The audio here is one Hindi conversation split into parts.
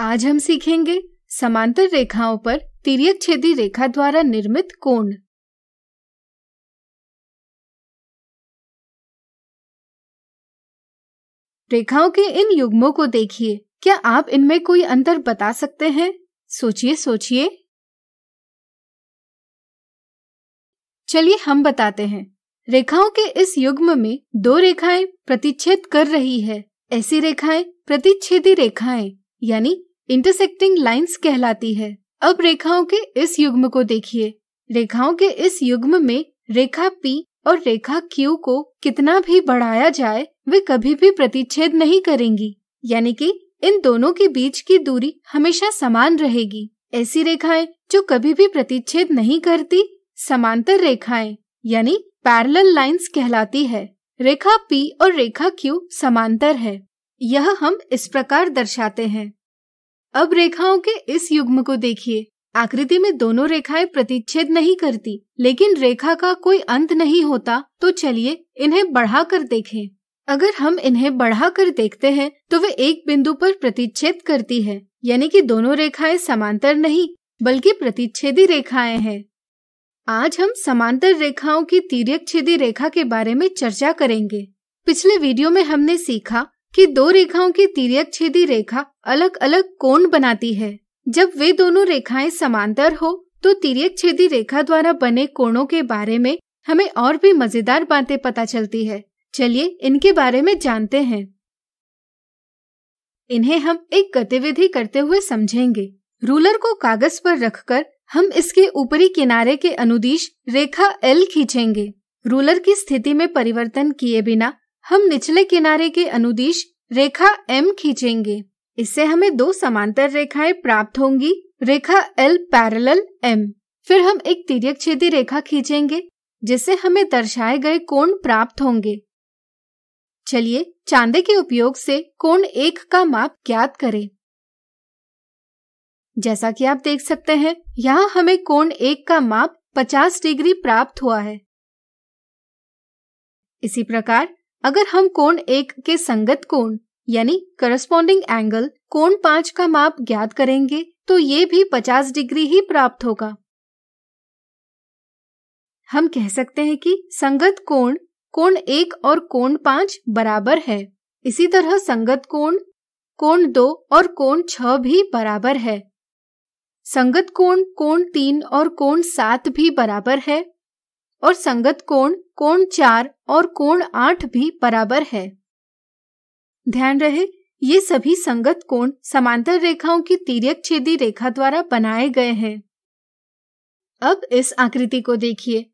आज हम सीखेंगे समांतर रेखाओं पर तिरक छेदी रेखा द्वारा निर्मित कोण रेखाओं के इन युग्मों को देखिए क्या आप इनमें कोई अंतर बता सकते हैं सोचिए सोचिए चलिए हम बताते हैं रेखाओं के इस युग्म में दो रेखाएं प्रतिच्छेद कर रही है ऐसी रेखाएं प्रतिच्छेदी रेखाएं यानी इंटरसेक्टिंग लाइंस कहलाती है अब रेखाओं के इस युग्म को देखिए रेखाओं के इस युग्म में रेखा P और रेखा Q को कितना भी बढ़ाया जाए वे कभी भी प्रतिच्छेद नहीं करेंगी यानी कि इन दोनों के बीच की दूरी हमेशा समान रहेगी ऐसी रेखाएं जो कभी भी प्रतिच्छेद नहीं करती समांतर रेखाएं यानी पैरेलल लाइंस कहलाती है रेखा P और रेखा Q समांतर है यह हम इस प्रकार दर्शाते हैं अब रेखाओं के इस युग्म को देखिए आकृति में दोनों रेखाएं प्रतिच्छेद नहीं करती लेकिन रेखा का कोई अंत नहीं होता तो चलिए इन्हें बढ़ाकर देखें अगर हम इन्हें बढ़ाकर देखते हैं तो वे एक बिंदु पर प्रतिच्छेद करती है यानी कि दोनों रेखाएं समांतर नहीं बल्कि प्रतिच्छेदी रेखाएं हैं आज हम समांतर रेखाओं की तीर्यक छेदी रेखा के बारे में चर्चा करेंगे पिछले वीडियो में हमने सीखा कि दो रेखाओं की तिरक छेदी रेखा अलग अलग कोण बनाती है जब वे दोनों रेखाएं समांतर हो तो तिरक छेदी रेखा द्वारा बने कोणों के बारे में हमें और भी मजेदार बातें पता चलती है चलिए इनके बारे में जानते हैं इन्हें हम एक गतिविधि करते हुए समझेंगे रूलर को कागज पर रखकर हम इसके ऊपरी किनारे के अनुदिश रेखा एल खींचेंगे रूलर की स्थिति में परिवर्तन किए बिना हम निचले किनारे के अनुदिश रेखा एम खींचेंगे इससे हमें दो समांतर रेखाएं प्राप्त होंगी रेखा एल पैरेलल एम फिर हम एक तिरक छेदी रेखा खींचेंगे जिससे हमें दर्शाए गए कोण प्राप्त होंगे चलिए चांदे के उपयोग से कोण एक का माप ज्ञात करें जैसा कि आप देख सकते हैं यहाँ हमें कोण एक का माप 50 डिग्री प्राप्त हुआ है इसी प्रकार अगर हम कोण एक के संगत कोण यानी करस्पॉन्डिंग एंगल कोण पांच का माप ज्ञात करेंगे तो ये भी पचास डिग्री ही प्राप्त होगा हम कह सकते हैं कि संगत कोण कोण एक और कोण पांच बराबर है इसी तरह संगत कोण कोण दो और कोण छ भी बराबर है संगत कोण कोण तीन और कोण सात भी बराबर है और संगत कोण कोण चार और कोण आठ भी बराबर है ध्यान रहे ये सभी संगत कोण समांतर रेखाओं की तिरक छेदी रेखा द्वारा बनाए गए हैं अब इस आकृति को देखिए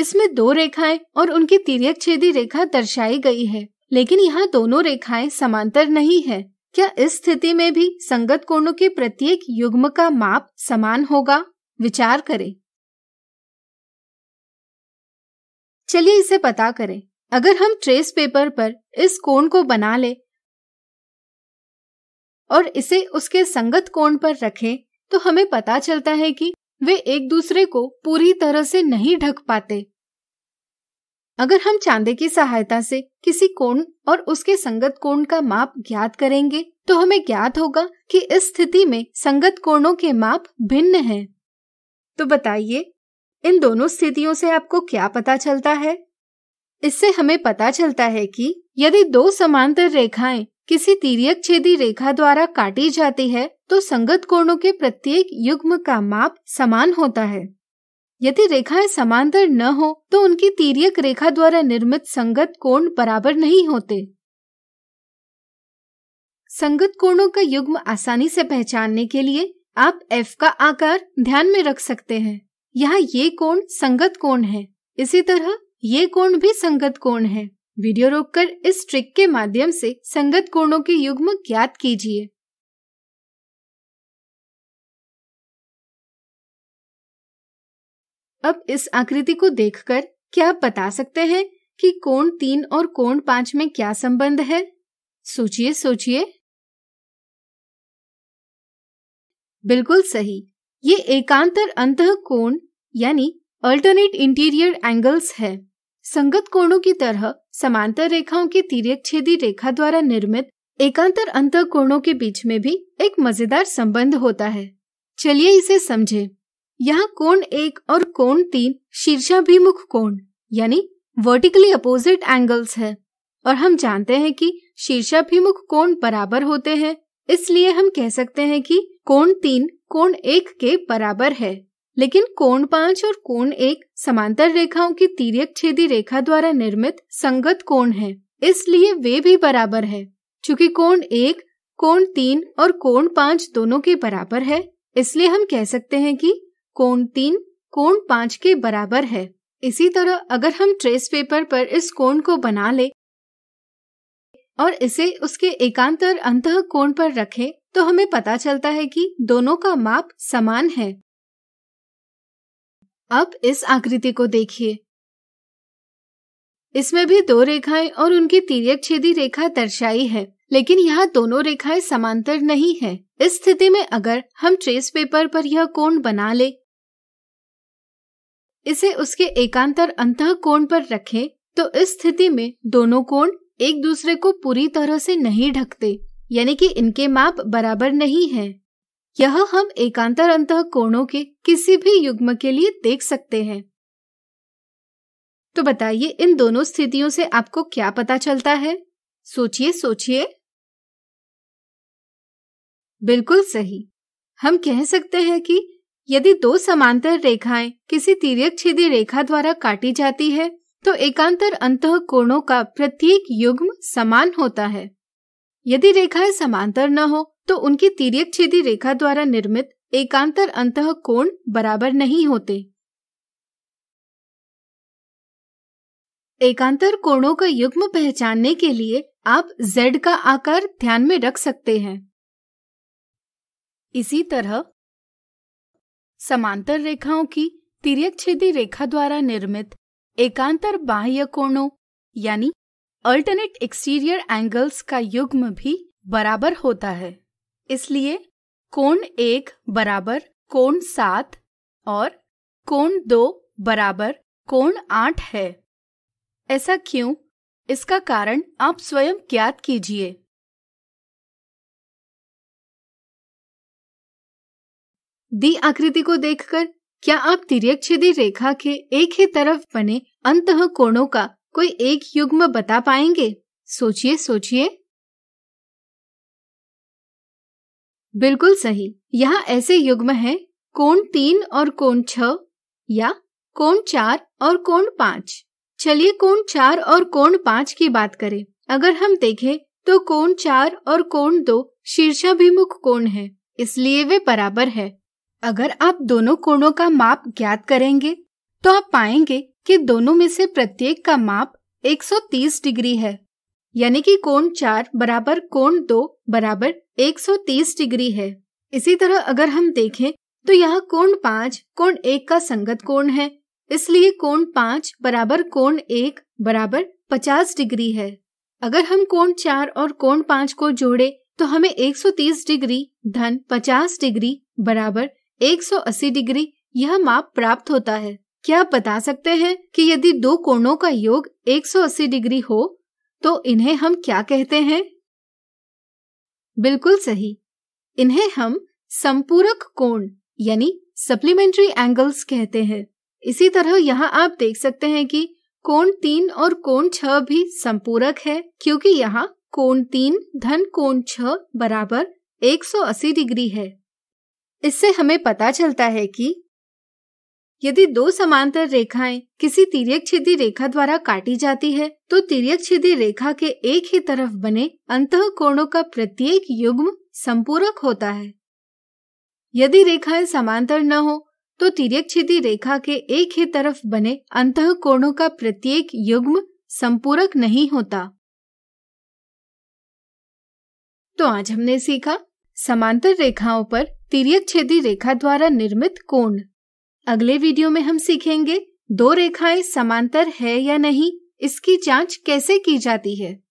इसमें दो रेखाएं और उनकी तिरक छेदी रेखा दर्शाई गई है लेकिन यहाँ दोनों रेखाएं समांतर नहीं है क्या इस स्थिति में भी संगत कोणों के प्रत्येक युग्म का माप समान होगा विचार करें चलिए इसे पता करें अगर हम ट्रेस पेपर पर इस कोण को बना ले और इसे उसके संगत कोण पर रखें तो हमें पता चलता है कि वे एक दूसरे को पूरी तरह से नहीं ढक पाते अगर हम चांदे की सहायता से किसी कोण और उसके संगत कोण का माप ज्ञात करेंगे तो हमें ज्ञात होगा कि इस स्थिति में संगत कोणों के माप भिन्न हैं। तो बताइए इन दोनों स्थितियों से आपको क्या पता चलता है इससे हमें पता चलता है कि यदि दो समांतर रेखाएं किसी तीर्यक छेदी रेखा द्वारा काटी जाती है तो संगत कोणों के प्रत्येक युग्म का माप समान होता है यदि रेखाएं समांतर न हो तो उनकी तीर्यक रेखा द्वारा निर्मित संगत कोण बराबर नहीं होते संगत कोणों का युग्म आसानी से पहचानने के लिए आप f का आकार ध्यान में रख सकते हैं यहाँ ये कोण संगत कोण है इसी तरह ये कोण भी संगत कोण है वीडियो रोककर इस ट्रिक के माध्यम से संगत कोणों के युग्म ज्ञात कीजिए अब इस आकृति को देखकर क्या आप बता सकते हैं कि कोण तीन और कोण पांच में क्या संबंध है सोचिए सोचिए बिल्कुल सही ये एकांतर अंत कोण यानी अल्टरनेट इंटीरियर एंगल्स है संगत कोणों की तरह समांतर रेखाओं की तिरक छेदी रेखा द्वारा निर्मित एकांतर अंत कोणों के बीच में भी एक मजेदार संबंध होता है चलिए इसे समझे यहाँ कोण एक और कोण तीन शीर्षाभिमुख कोण यानी वर्टिकली अपोजिट एंगल्स है और हम जानते हैं कि शीर्षाभिमुख कोण बराबर होते हैं इसलिए हम कह सकते हैं कि कोण तीन कोण एक के बराबर है लेकिन कोण पांच और कोण एक समांतर रेखाओं की तीर्यक छेदी रेखा द्वारा निर्मित संगत कोण है इसलिए वे भी बराबर है चूंकि कोण एक कोण तीन और कोण पांच दोनों के बराबर है इसलिए हम कह सकते हैं कि कोण तीन कोण पांच के बराबर है इसी तरह अगर हम ट्रेस पेपर पर इस कोण को बना ले और इसे उसके एकांतर अंत कोण पर रखें तो हमें पता चलता है कि दोनों का माप समान है अब इस आकृति को देखिए इसमें भी दो रेखाएं और उनकी तीर्यक छेदी रेखा दर्शाई है लेकिन यहाँ दोनों रेखाएं समांतर नहीं हैं। इस स्थिति में अगर हम ट्रेस पेपर पर यह कोण बना ले इसे उसके एकांतर अंत कोण पर रखें तो इस स्थिति में दोनों कोण एक दूसरे को पूरी तरह से नहीं ढकते यानी कि इनके माप बराबर नहीं है यह हम एकांतर अंत कोणों के किसी भी युग्म के लिए देख सकते हैं तो बताइए इन दोनों स्थितियों से आपको क्या पता चलता है सोचिए सोचिए बिल्कुल सही हम कह सकते हैं कि यदि दो समांतर रेखाएं किसी तीर्यक छेदी रेखा द्वारा काटी जाती है तो एकांतर अंत कोणों का प्रत्येक युग्म समान होता है यदि रेखाएं समांतर न हो तो उनकी तीर्यक छेदी रेखा द्वारा निर्मित एकांतर अंत कोण बराबर नहीं होते एकांतर कोणों का युग्म पहचानने के लिए आप z का आकार ध्यान में रख सकते हैं इसी तरह समांतर रेखाओं की तिरक छेदी रेखा द्वारा निर्मित एकांतर बाह्य कोणों यानी अल्टरनेट एक्सटीरियर एंगल्स का युग्म भी बराबर होता है इसलिए कोण एक बराबर कोण सात और कोण दो बराबर कोण आठ है ऐसा क्यों इसका कारण आप स्वयं ज्ञात कीजिए दी आकृति को देखकर क्या आप तिरक छेदी रेखा के एक ही तरफ बने अंत कोणों का कोई एक युग्म बता पाएंगे सोचिए सोचिए बिल्कुल सही यहाँ ऐसे युग्म हैं कोण तीन और कोण छ या कोण चार और कोण पाँच चलिए कोण चार और कोण पाँच की बात करें अगर हम देखें तो कोण चार और कोण दो शीर्षाभिमुख कोण है इसलिए वे बराबर है अगर आप दोनों कोणों का माप ज्ञात करेंगे तो आप पाएंगे कि दोनों में से प्रत्येक का माप 130 डिग्री है यानी कि कोण चार बराबर कोण दो बराबर 130 डिग्री है इसी तरह अगर हम देखें तो यह कोण पाँच कोण एक का संगत कोण है इसलिए कोण पाँच बराबर कोण एक बराबर 50 डिग्री है अगर हम कोण चार और कोण पाँच को जोड़े तो हमें 130 डिग्री धन 50 डिग्री बराबर 180 डिग्री यह माप प्राप्त होता है क्या आप बता सकते हैं कि यदि दो कोणों का योग 180 डिग्री हो तो इन्हें हम क्या कहते हैं बिल्कुल सही इन्हें हम संपूरक कोण यानी सप्लीमेंट्री एंगल्स कहते हैं इसी तरह यहाँ आप देख सकते हैं कि कोण तीन और कोण छह भी संपूरक है क्योंकि यहाँ कोण तीन धन कोण छ बराबर 180 डिग्री है इससे हमें पता चलता है कि यदि दो समांतर रेखाएं किसी तिरक छेदी रेखा द्वारा काटी जाती है तो तिरक छेदी रेखा के एक ही तरफ बने अंत कोणों का प्रत्येक युग्म संपूरक होता है यदि रेखाएं समांतर न हो तो तिरक छेदी रेखा के एक ही तरफ बने अंत कोणों का प्रत्येक युग्म संपूरक नहीं होता तो आज हमने सीखा समांतर रेखाओं पर तिरक छेदी रेखा द्वारा निर्मित कोण अगले वीडियो में हम सीखेंगे दो रेखाएं समांतर है या नहीं इसकी जांच कैसे की जाती है